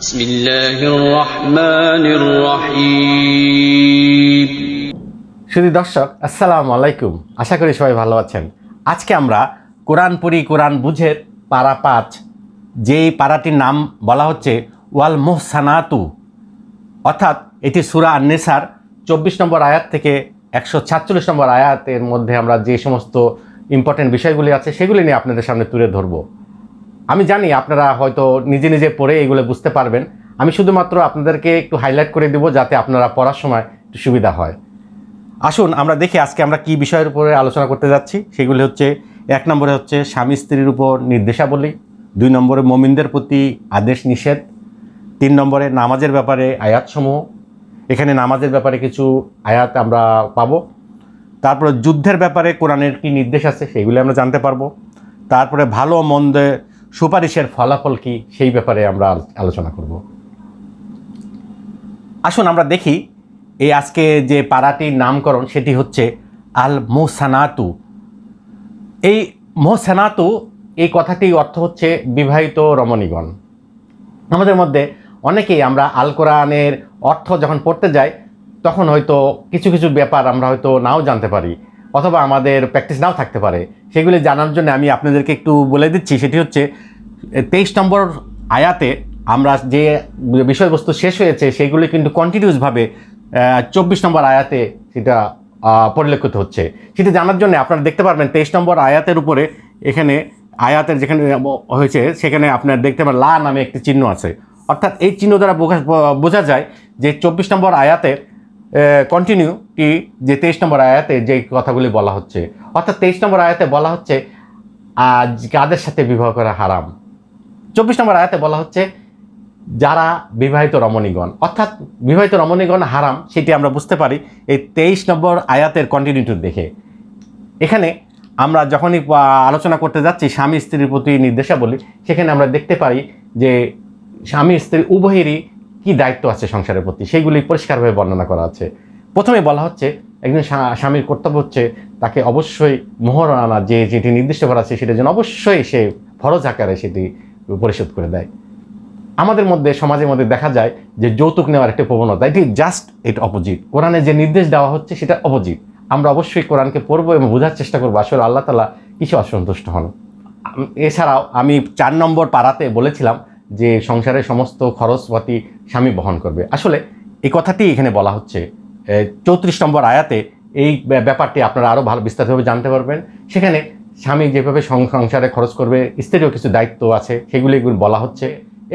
بسم الله الرحمن الرحيم শুধু দর্শক আসসালামু আলাইকুম আশা করি সবাই ভালো আছেন আজকে আমরা কোরআন পড়ি কোরআন বুঝের পারা পাঁচ যেই পারাটির নাম বলা হচ্ছে ওয়াল মোহসানাতু অর্থাৎ এটি সুরা আন্নেসার চব্বিশ নম্বর আয়াত থেকে একশো ছাত্চল্লিশ নম্বর আয়াতের মধ্যে আমরা যে সমস্ত ইম্পর্টেন্ট বিষয়গুলি আছে সেগুলি নিয়ে আপনাদের সামনে তুলে ধরবো আমি জানি আপনারা হয়তো নিজে নিজে পড়ে এগুলো বুঝতে পারবেন আমি শুধুমাত্র আপনাদেরকে একটু হাইলাইট করে দেব যাতে আপনারা পড়ার সময় একটু সুবিধা হয় আসুন আমরা দেখি আজকে আমরা কি বিষয়ের উপরে আলোচনা করতে যাচ্ছি সেগুলি হচ্ছে এক নম্বরে হচ্ছে স্বামী স্ত্রীর উপর নির্দেশাবলী দুই নম্বরে মমিনদের প্রতি আদেশ নিষেধ তিন নম্বরে নামাজের ব্যাপারে আয়াতসমূহ এখানে নামাজের ব্যাপারে কিছু আয়াত আমরা পাব তারপরে যুদ্ধের ব্যাপারে কোরআনের কি নির্দেশ আছে সেগুলি আমরা জানতে পারবো তারপরে ভালো মন্দে সুপারিশের ফলাফল কি সেই ব্যাপারে আমরা আলোচনা করব আসুন আমরা দেখি এই আজকে যে পাড়াটির নামকরণ সেটি হচ্ছে আল মোসানাতু এই মোসানাতু এই কথাটির অর্থ হচ্ছে বিবাহিত রমণীগণ আমাদের মধ্যে অনেকেই আমরা আল কোরআনের অর্থ যখন পড়তে যাই তখন হয়তো কিছু কিছু ব্যাপার আমরা হয়তো নাও জানতে পারি অথবা আমাদের প্র্যাকটিস নাও থাকতে পারে সেগুলি জানার জন্য আমি আপনাদেরকে একটু বলে দিচ্ছি সেটি হচ্ছে তেইশ নম্বর আয়াতে আমরা যে বিষয়বস্তু শেষ হয়েছে সেগুলি কিন্তু কন্টিনিউসভাবে চব্বিশ নম্বর আয়াতে সেটা পরিলক্ষিত হচ্ছে সেটা জানার জন্য আপনারা দেখতে পারবেন তেইশ নম্বর আয়াতের উপরে এখানে আয়াতের যেখানে হয়েছে সেখানে আপনার দেখতে পাবেন লা নামে একটি চিহ্ন আছে অর্থাৎ এই চিহ্ন দ্বারা বোঝা যায় যে চব্বিশ নম্বর আয়াতে কন্টিনিউ কি যে তেইশ নম্বর আয়াতে যে কথাগুলি বলা হচ্ছে অর্থাৎ তেইশ নম্বর আয়াতে বলা হচ্ছে আজ কাদের সাথে বিবাহ করা হারাম চব্বিশ নম্বর আয়াতে বলা হচ্ছে যারা বিবাহিত রমণীগণ অর্থাৎ বিবাহিত রমণীগণ হারাম সেটি আমরা বুঝতে পারি এই তেইশ নম্বর আয়াতের কন্টিনিউটি দেখে এখানে আমরা যখনই আলোচনা করতে যাচ্ছি স্বামী স্ত্রীর প্রতি নির্দেশাবলী সেখানে আমরা দেখতে পারি যে স্বামী স্ত্রী উভয়েরই কি দায়িত্ব আছে সংসারের প্রতি সেইগুলি পরিষ্কারভাবে বর্ণনা করা আছে প্রথমে বলা হচ্ছে একজন স্বামীর কর্তব্য হচ্ছে তাকে অবশ্যই আনা যে যেটি নির্দিষ্ট করা আছে সেটা যেন অবশ্যই সে ফরজ আকারে সেটি পরিশোধ করে দেয় আমাদের মধ্যে সমাজের মধ্যে দেখা যায় যে যৌতুক নেওয়ার একটা প্রবণতা এটি জাস্ট ইট অপোজিট কোরআনে যে নির্দেশ দেওয়া হচ্ছে সেটা অপোজিট আমরা অবশ্যই কোরআনকে পড়বো এবং বোঝার চেষ্টা করবো আসলে আল্লাহ তালা কিছু অসন্তুষ্ট হন এছাড়াও আমি চার নম্বর পাড়াতে বলেছিলাম যে সংসারের সমস্ত খরচপাতি স্বামী বহন করবে আসলে এই কথাটি এখানে বলা হচ্ছে চৌত্রিশ নম্বর আয়াতে এই ব্যাপারটি আপনারা আরও ভালো বিস্তারিতভাবে জানতে পারবেন সেখানে স্বামী যেভাবে সংসারে খরচ করবে স্ত্রীরও কিছু দায়িত্ব আছে সেগুলি বলা হচ্ছে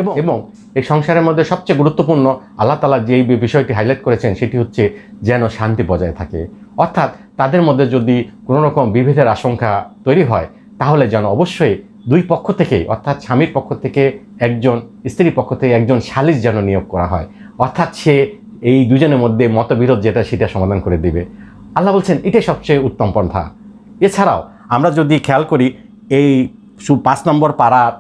এবং এবং এই সংসারের মধ্যে সবচেয়ে গুরুত্বপূর্ণ আল্লাহ তালা যেই বিষয়টি হাইলাইট করেছেন সেটি হচ্ছে যেন শান্তি বজায় থাকে অর্থাৎ তাদের মধ্যে যদি কোনোরকম বিভেদের আশঙ্কা তৈরি হয় তাহলে যেন অবশ্যই দুই পক্ষ থেকে অর্থাৎ স্বামীর পক্ষ থেকে একজন স্ত্রীর পক্ষ থেকে একজন সালিস যেন নিয়োগ করা হয় অর্থাৎ সে এই দুজনের মধ্যে মতবিরোধ যেটা সেটা সমাধান করে দিবে আল্লাহ বলছেন এটাই সবচেয়ে উত্তম পন্থা এছাড়াও আমরা যদি খেয়াল করি এই সু পাঁচ নম্বর পাড়ার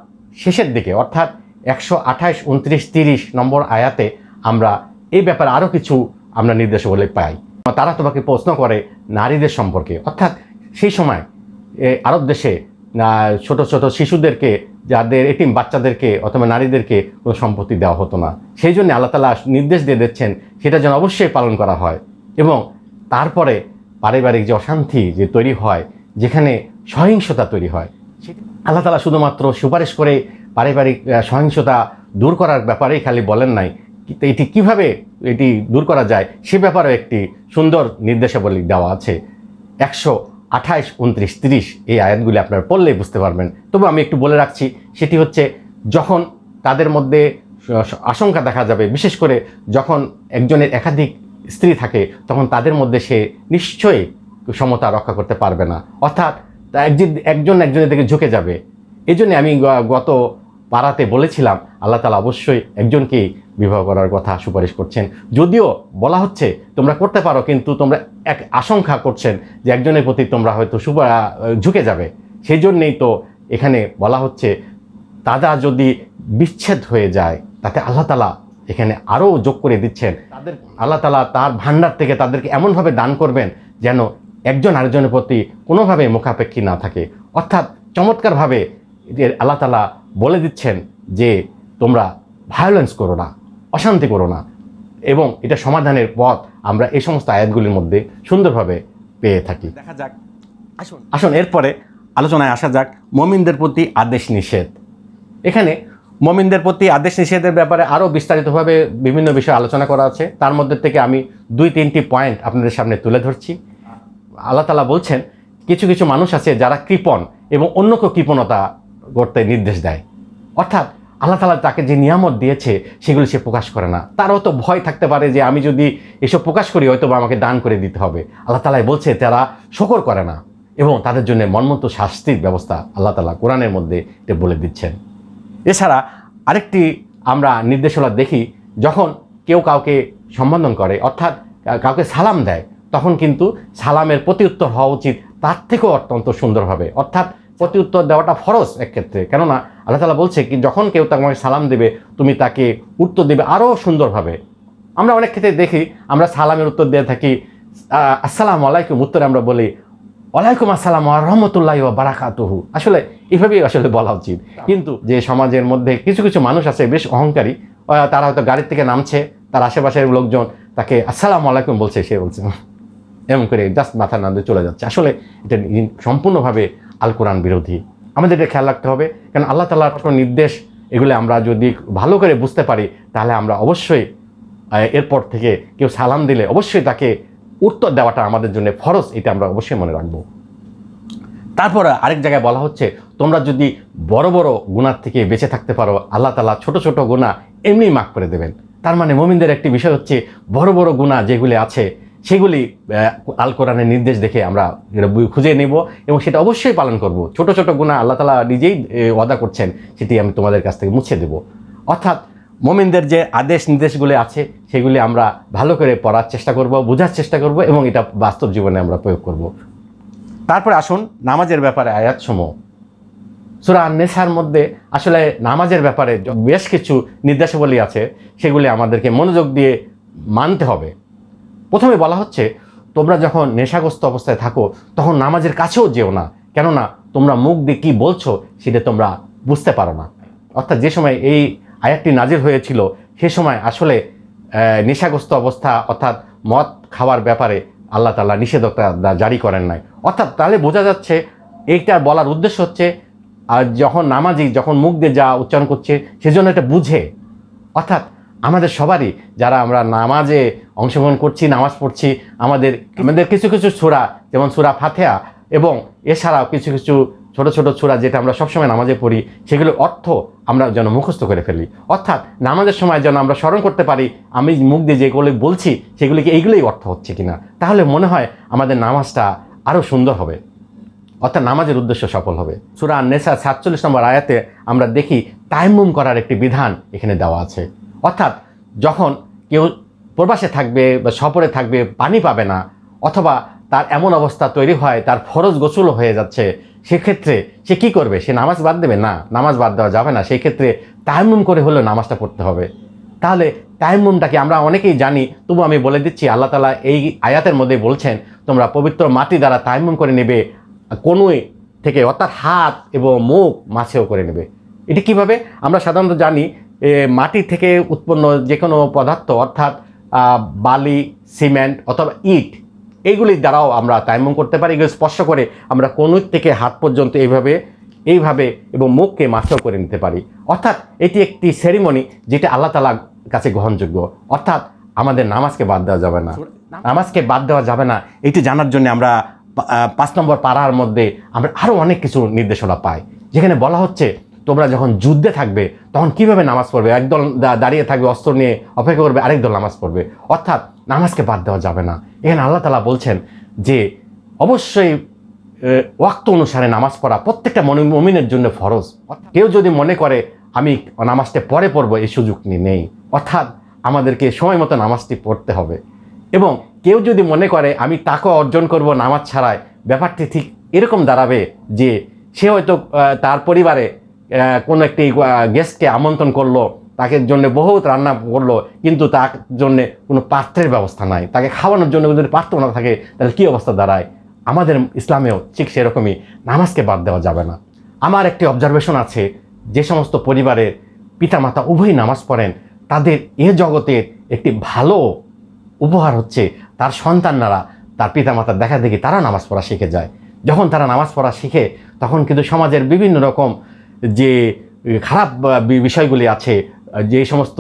শেষের দিকে অর্থাৎ একশো আঠাশ উনত্রিশ তিরিশ নম্বর আয়াতে আমরা এই ব্যাপারে আরও কিছু আমরা নির্দেশ বলে পাই তারা তোমাকে প্রশ্ন করে নারীদের সম্পর্কে অর্থাৎ সেই সময় আরব দেশে ছোট ছোট শিশুদেরকে যাদের এটিম বাচ্চাদেরকে অথবা নারীদেরকে কোনো সম্পত্তি দেওয়া হতো না সেই জন্য আল্লাহ তালা নির্দেশ দিয়ে দিচ্ছেন সেটা যেন অবশ্যই পালন করা হয় এবং তারপরে পারিবারিক যে অশান্তি যে তৈরি হয় যেখানে সহিংসতা তৈরি হয় আল্লাহ তালা শুধুমাত্র সুপারিশ করে পারিবারিক সহিংসতা দূর করার ব্যাপারেই খালি বলেন নাই এটি কিভাবে এটি দূর করা যায় সে ব্যাপারেও একটি সুন্দর নির্দেশাবলী দেওয়া আছে একশো আঠাইশ উনত্রিশ তিরিশ এই আয়াতগুলি আপনারা পড়লেই বুঝতে পারবেন তবু আমি একটু বলে রাখছি সেটি হচ্ছে যখন তাদের মধ্যে আশঙ্কা দেখা যাবে বিশেষ করে যখন একজনের একাধিক স্ত্রী থাকে তখন তাদের মধ্যে সে নিশ্চয়ই সমতা রক্ষা করতে পারবে না অর্থাৎ একজন একজন একজনের দিকে ঝুঁকে যাবে এই আমি গত পাড়াতে বলেছিলাম আল্লাহ তালা অবশ্যই একজনকে বিবাহ করার কথা সুপারিশ করছেন যদিও বলা হচ্ছে তোমরা করতে পারো কিন্তু তোমরা এক আশঙ্কা করছেন যে একজনের প্রতি তোমরা হয়তো সুপা ঝুঁকে যাবে সেই জন্যেই তো এখানে বলা হচ্ছে তাদা যদি বিচ্ছেদ হয়ে যায় তাতে আল্লাহ তালা এখানে আরও যোগ করে দিচ্ছেন তাদের আল্লাহ তালা তার ভাণ্ডার থেকে তাদেরকে এমনভাবে দান করবেন যেন একজন আরেকজনের প্রতি কোনোভাবে মুখাপেক্ষী না থাকে অর্থাৎ চমৎকারভাবে আল্লাহ তালা বলে দিচ্ছেন যে তোমরা ভায়োলেন্স করো না অশান্তি করো না এবং এটা সমাধানের পথ আমরা এই সমস্ত আয়াতগুলির মধ্যে সুন্দরভাবে পেয়ে থাকি দেখা যাক আসুন আসুন এরপরে আলোচনায় আসা যাক মমিনদের প্রতি আদেশ নিষেধ এখানে মমিনদের প্রতি আদেশ নিষেধের ব্যাপারে আরও বিস্তারিতভাবে বিভিন্ন বিষয়ে আলোচনা করা আছে তার মধ্যে থেকে আমি দুই তিনটি পয়েন্ট আপনাদের সামনে তুলে ধরছি আল্লাহ তালা বলছেন কিছু কিছু মানুষ আছে যারা কৃপণ এবং অন্যকে কৃপণতা করতে নির্দেশ দেয় অর্থাৎ আল্লাহ তালা তাকে যে নিয়ামত দিয়েছে সেগুলি সে প্রকাশ করে না তার হয়তো ভয় থাকতে পারে যে আমি যদি এসব প্রকাশ করি হয়তো বা আমাকে দান করে দিতে হবে আল্লাহ তালাই বলছে তারা শকর করে না এবং তাদের জন্য মনমন্ত শাস্তির ব্যবস্থা আল্লাহ তালা কোরআনের মধ্যে এটা বলে দিচ্ছেন এছাড়া আরেকটি আমরা নির্দেশনা দেখি যখন কেউ কাউকে সম্বোধন করে অর্থাৎ কাউকে সালাম দেয় তখন কিন্তু সালামের প্রতি উত্তর হওয়া উচিত তার থেকেও অত্যন্ত সুন্দরভাবে অর্থাৎ প্রতি উত্তর দেওয়াটা ফরজ একক্ষেত্রে কেননা আল্লাহ তালা বলছে কি যখন কেউ তোমাকে সালাম দেবে তুমি তাকে উত্তর দেবে আরও সুন্দরভাবে আমরা অনেক ক্ষেত্রে দেখি আমরা সালামের উত্তর দিয়ে থাকি আসসালাম আলাইকুম উত্তরে আমরা বলি ওয়ালাইকুম আসসালাম রহমতুল্লাহ বারাকাতুহু আসলে এইভাবেই আসলে বলা উচিত কিন্তু যে সমাজের মধ্যে কিছু কিছু মানুষ আছে বেশ অহংকারী তারা হয়তো গাড়ির থেকে নামছে তার আশেপাশের লোকজন তাকে আসসালাম আলাইকুম বলছে সে বলছে এমন করে জাস্ট মাথা নাম দিয়ে চলে যাচ্ছে আসলে এটা সম্পূর্ণভাবে আল কোরআন বিরোধী আমাদের এটা খেয়াল রাখতে হবে কারণ আল্লাহ তালার নির্দেশ এগুলো আমরা যদি ভালো করে বুঝতে পারি তাহলে আমরা অবশ্যই এরপর থেকে কেউ সালাম দিলে অবশ্যই তাকে উত্তর দেওয়াটা আমাদের জন্য ফরজ এটা আমরা অবশ্যই মনে রাখবো তারপর আরেক জায়গায় বলা হচ্ছে তোমরা যদি বড় বড় গুণার থেকে বেঁচে থাকতে পারো আল্লাহ তালা ছোট ছোট গুণা এমনি মাফ করে দেবেন তার মানে মোমিনদের একটি বিষয় হচ্ছে বড় বড় গুণা যেগুলি আছে সেগুলি আল কোরআনের নির্দেশ দেখে আমরা খুঁজে নেব এবং সেটা অবশ্যই পালন করব ছোট ছোট গুণা আল্লাহ তালা নিজেই ওয়াদা করছেন সেটি আমি তোমাদের কাছ থেকে মুছে দেব অর্থাৎ মোমিনদের যে আদেশ নির্দেশগুলি আছে সেগুলি আমরা ভালো করে পড়ার চেষ্টা করব বোঝার চেষ্টা করব এবং এটা বাস্তব জীবনে আমরা প্রয়োগ করব তারপরে আসুন নামাজের ব্যাপারে আয়াত সমূহ সুরা নেশার মধ্যে আসলে নামাজের ব্যাপারে বেশ কিছু নির্দেশাবলী আছে সেগুলি আমাদেরকে মনোযোগ দিয়ে মানতে হবে প্রথমে বলা হচ্ছে তোমরা যখন নেশাগ্রস্ত অবস্থায় থাকো তখন নামাজের কাছেও যেও না কেননা তোমরা মুখ দিয়ে কী বলছো সেটা তোমরা বুঝতে পারো না অর্থাৎ যে সময় এই আয়াতটি নাজির হয়েছিল সে সময় আসলে নেশাগ্রস্ত অবস্থা অর্থাৎ মদ খাওয়ার ব্যাপারে আল্লাহ তাল্লাহ নিষেধাজ্ঞা জারি করেন নাই অর্থাৎ তাহলে বোঝা যাচ্ছে এইটার বলার উদ্দেশ্য হচ্ছে আর যখন নামাজি যখন মুখ দিয়ে যা উচ্চারণ করছে সেজন্য এটা বুঝে অর্থাৎ আমাদের সবারই যারা আমরা নামাজে অংশগ্রহণ করছি নামাজ পড়ছি আমাদের আমাদের কিছু কিছু ছোড়া যেমন সুরা ফাথেয়া এবং এছাড়াও কিছু কিছু ছোট ছোট ছোড়া যেটা আমরা সবসময় নামাজে পড়ি সেগুলো অর্থ আমরা যেন মুখস্থ করে ফেলি অর্থাৎ নামাজের সময় যেন আমরা স্মরণ করতে পারি আমি মুখ দিয়ে যেগুলো বলছি সেগুলিকে এইগুলোই অর্থ হচ্ছে কিনা তাহলে মনে হয় আমাদের নামাজটা আরও সুন্দর হবে অর্থাৎ নামাজের উদ্দেশ্য সফল হবে সুরা নেশা সাতচল্লিশ নম্বর আয়াতে আমরা দেখি তাইমুম করার একটি বিধান এখানে দেওয়া আছে অর্থাৎ যখন কেউ প্রবাসে থাকবে বা সফরে থাকবে পানি পাবে না অথবা তার এমন অবস্থা তৈরি হয় তার ফরজ গোসল হয়ে যাচ্ছে সেক্ষেত্রে সে কি করবে সে নামাজ বাদ দেবে না নামাজ বাদ দেওয়া যাবে না সেই ক্ষেত্রে তাইমুম করে হলেও নামাজটা পড়তে হবে তাহলে তাইমুমটাকে আমরা অনেকেই জানি তবু আমি বলে দিচ্ছি আল্লাহ তালা এই আয়াতের মধ্যে বলছেন তোমরা পবিত্র মাটি দ্বারা তাইমুম করে নেবে কোনোই থেকে অর্থাৎ হাত এবং মুখ মাছেও করে নেবে এটি কিভাবে আমরা সাধারণত জানি মাটি থেকে উৎপন্ন যে কোনো পদার্থ অর্থাৎ বালি সিমেন্ট অথবা ইট এইগুলির দ্বারাও আমরা তাইমুম করতে পারি এগুলো স্পর্শ করে আমরা কনুর থেকে হাত পর্যন্ত এইভাবে এইভাবে এবং মুখকে মাছও করে নিতে পারি অর্থাৎ এটি একটি সেরিমনি যেটা আল্লাহ তালার কাছে গ্রহণযোগ্য অর্থাৎ আমাদের নামাজকে বাদ দেওয়া যাবে না নামাজকে বাদ দেওয়া যাবে না এটি জানার জন্য আমরা পাঁচ নম্বর পাড়ার মধ্যে আমরা আরও অনেক কিছু নির্দেশনা পাই যেখানে বলা হচ্ছে তোমরা যখন যুদ্ধে থাকবে তখন কিভাবে নামাজ পড়বে একদল দাঁড়িয়ে থাকবে অস্ত্র নিয়ে অপেক্ষা করবে আরেক দল নামাজ পড়বে অর্থাৎ নামাজকে বাদ দেওয়া যাবে না এখানে আল্লাহ তালা বলছেন যে অবশ্যই ওয়াক্ত অনুসারে নামাজ পড়া প্রত্যেকটা মমিনের জন্য ফরজ কেউ যদি মনে করে আমি নামাজটা পরে পড়বো এই সুযোগ নেই অর্থাৎ আমাদেরকে সময় মতো নামাজটি পড়তে হবে এবং কেউ যদি মনে করে আমি তাকে অর্জন করব নামাজ ছাড়ায় ব্যাপারটি ঠিক এরকম দাঁড়াবে যে সে হয়তো তার পরিবারে কোনো একটি গেস্টকে আমন্ত্রণ করলো তাকে জন্য বহুত রান্না করলো কিন্তু তার জন্য কোনো পাত্রের ব্যবস্থা নাই তাকে খাওয়ানোর জন্য যদি পাত্র না থাকে তাহলে কী অবস্থা দাঁড়ায় আমাদের ইসলামেও ঠিক সেরকমই নামাজকে বাদ দেওয়া যাবে না আমার একটি অবজারভেশন আছে যে সমস্ত পরিবারের পিতামাতা উভয় নামাজ পড়েন তাদের এ জগতের একটি ভালো উপহার হচ্ছে তার সন্তানরা তার পিতামাতার দেখা দেখি তারা নামাজ পড়া শিখে যায় যখন তারা নামাজ পড়া শিখে তখন কিন্তু সমাজের বিভিন্ন রকম যে খারাপ বিষয়গুলি আছে যে সমস্ত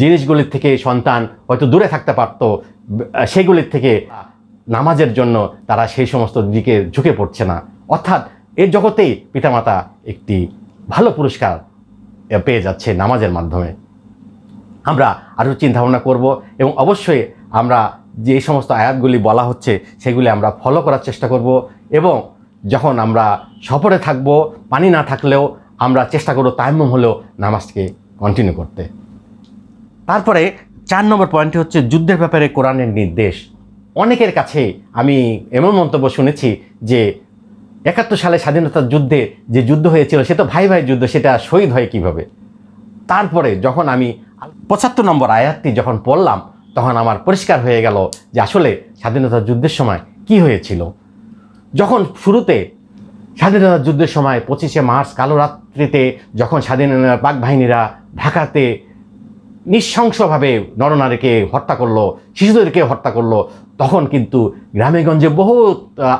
জিনিসগুলির থেকে সন্তান হয়তো দূরে থাকতে পারত সেগুলির থেকে নামাজের জন্য তারা সেই সমস্ত দিকে ঝুঁকে পড়ছে না অর্থাৎ এর জগতেই পিতামাতা একটি ভালো পুরস্কার পেয়ে যাচ্ছে নামাজের মাধ্যমে আমরা আরও চিন্তাভাবনা করব এবং অবশ্যই আমরা যে সমস্ত আয়াতগুলি বলা হচ্ছে সেগুলি আমরা ফলো করার চেষ্টা করব এবং যখন আমরা সফরে থাকব পানি না থাকলেও আমরা চেষ্টা করব তাইম্মম হলেও নামাজকে কন্টিনিউ করতে তারপরে চার নম্বর পয়েন্টটি হচ্ছে যুদ্ধের ব্যাপারে কোরআনের নির্দেশ অনেকের কাছে আমি এমন মন্তব্য শুনেছি যে একাত্তর সালে স্বাধীনতার যুদ্ধে যে যুদ্ধ হয়েছিল সে তো ভাই ভাই যুদ্ধ সেটা শহীদ হয় কিভাবে তারপরে যখন আমি পঁচাত্তর নম্বর আয়াতটি যখন পড়লাম তখন আমার পরিষ্কার হয়ে গেল যে আসলে স্বাধীনতা যুদ্ধের সময় কি হয়েছিল যখন শুরুতে স্বাধীনতা যুদ্ধের সময় পঁচিশে মার্চ কালো রাত্রিতে যখন স্বাধীনতা পাক বাহিনীরা ঢাকাতে নিঃশংসভাবে নরনারীকে হত্যা করলো শিশুদেরকে হত্যা করলো তখন কিন্তু গ্রামেগঞ্জে বহু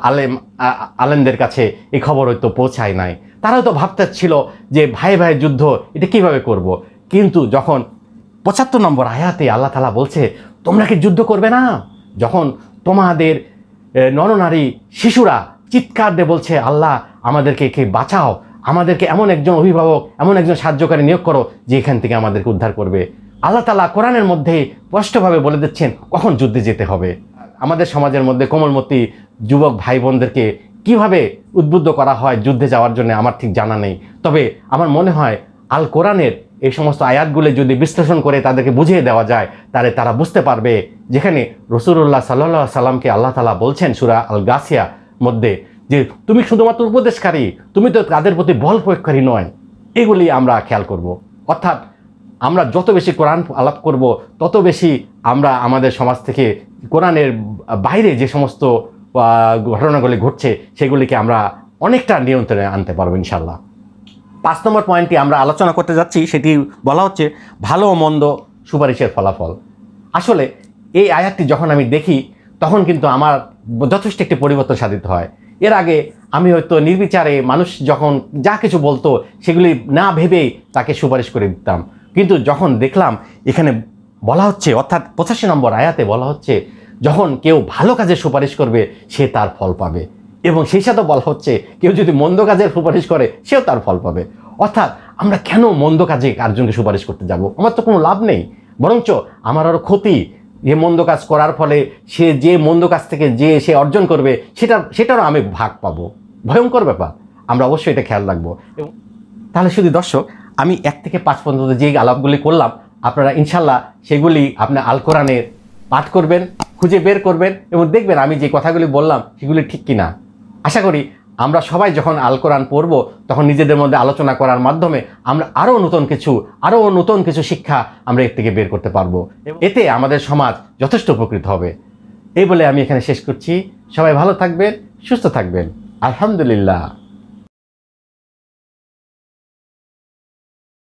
আলেম আলেমদের কাছে এই খবর হয়তো পৌঁছায় নাই তারা তো ভাবতে ছিল যে ভাই ভাই যুদ্ধ এটা কিভাবে করব। কিন্তু যখন পঁচাত্তর নম্বর আয়াতে আল্লাহ তালা বলছে তোমরা কি যুদ্ধ করবে না যখন তোমাদের নরনারী শিশুরা চিৎকার দিয়ে বলছে আল্লাহ আমাদেরকে কে বাঁচাও আমাদেরকে এমন একজন অভিভাবক এমন একজন সাহায্যকারী নিয়োগ করো যে এখান থেকে আমাদেরকে উদ্ধার করবে আল্লাহ তালা কোরআনের মধ্যে স্পষ্টভাবে বলে দিচ্ছেন কখন যুদ্ধে যেতে হবে আমাদের সমাজের মধ্যে কোমলমতি যুবক ভাই বোনদেরকে কীভাবে উদ্বুদ্ধ করা হয় যুদ্ধে যাওয়ার জন্য আমার ঠিক জানা নেই তবে আমার মনে হয় আল কোরআনের এই সমস্ত আয়াতগুলো যদি বিশ্লেষণ করে তাদেরকে বুঝিয়ে দেওয়া যায় তাহলে তারা বুঝতে পারবে যেখানে রসুল্লাহ সাল্লা সাল্লামকে আল্লাহ তালা বলছেন সুরা আল গাছিয়া মধ্যে যে তুমি শুধুমাত্র উপদেশকারী তুমি তো তাদের প্রতি বল প্রয়োগকারী নয় এগুলি আমরা খেয়াল করব। অর্থাৎ আমরা যত বেশি কোরআন আলাপ করব তত বেশি আমরা আমাদের সমাজ থেকে কোরআনের বাইরে যে সমস্ত ঘটনাগুলি ঘটছে সেগুলিকে আমরা অনেকটা নিয়ন্ত্রণে আনতে পারবো ইনশাল্লাহ পাঁচ নম্বর পয়েন্টটি আমরা আলোচনা করতে যাচ্ছি সেটি বলা হচ্ছে ভালো মন্দ সুপারিশের ফলাফল আসলে এই আয়াতটি যখন আমি দেখি তখন কিন্তু আমার যথেষ্ট একটি পরিবর্তন সাধিত হয় এর আগে আমি হয়তো নির্বিচারে মানুষ যখন যা কিছু বলতো সেগুলি না ভেবেই তাকে সুপারিশ করে দিতাম কিন্তু যখন দেখলাম এখানে বলা হচ্ছে অর্থাৎ পঁচাশি নম্বর আয়াতে বলা হচ্ছে যখন কেউ ভালো কাজের সুপারিশ করবে সে তার ফল পাবে এবং সেই সাথে বলা হচ্ছে কেউ যদি মন্দ কাজের সুপারিশ করে সেও তার ফল পাবে অর্থাৎ আমরা কেন মন্দ কাজে কার্জনকে সুপারিশ করতে যাব আমার তো কোনো লাভ নেই বরঞ্চ আমার আরও ক্ষতি যে মন্দ কাজ করার ফলে সে যে মন্দ কাজ থেকে যে সে অর্জন করবে সেটা সেটারও আমি ভাগ পাবো ভয়ঙ্কর ব্যাপার আমরা অবশ্যই এটা খেয়াল রাখবো এবং তাহলে শুধু দর্শক আমি এক থেকে পাঁচ পর্যন্ত যে আলাপগুলি করলাম আপনারা ইনশাল্লাহ সেগুলি আপনার আল কোরআনের পাঠ করবেন খুঁজে বের করবেন এবং দেখবেন আমি যে কথাগুলি বললাম সেগুলি ঠিক কিনা আশা করি আমরা সবাই যখন আল কোরআন পড়ব তখন নিজেদের মধ্যে আলোচনা করার মাধ্যমে আমরা আরও নতুন কিছু আরও নতুন কিছু শিক্ষা আমরা এর থেকে বের করতে পারবো এতে আমাদের সমাজ যথেষ্ট উপকৃত হবে এই বলে আমি এখানে শেষ করছি সবাই ভালো থাকবেন সুস্থ থাকবেন আলহামদুলিল্লাহ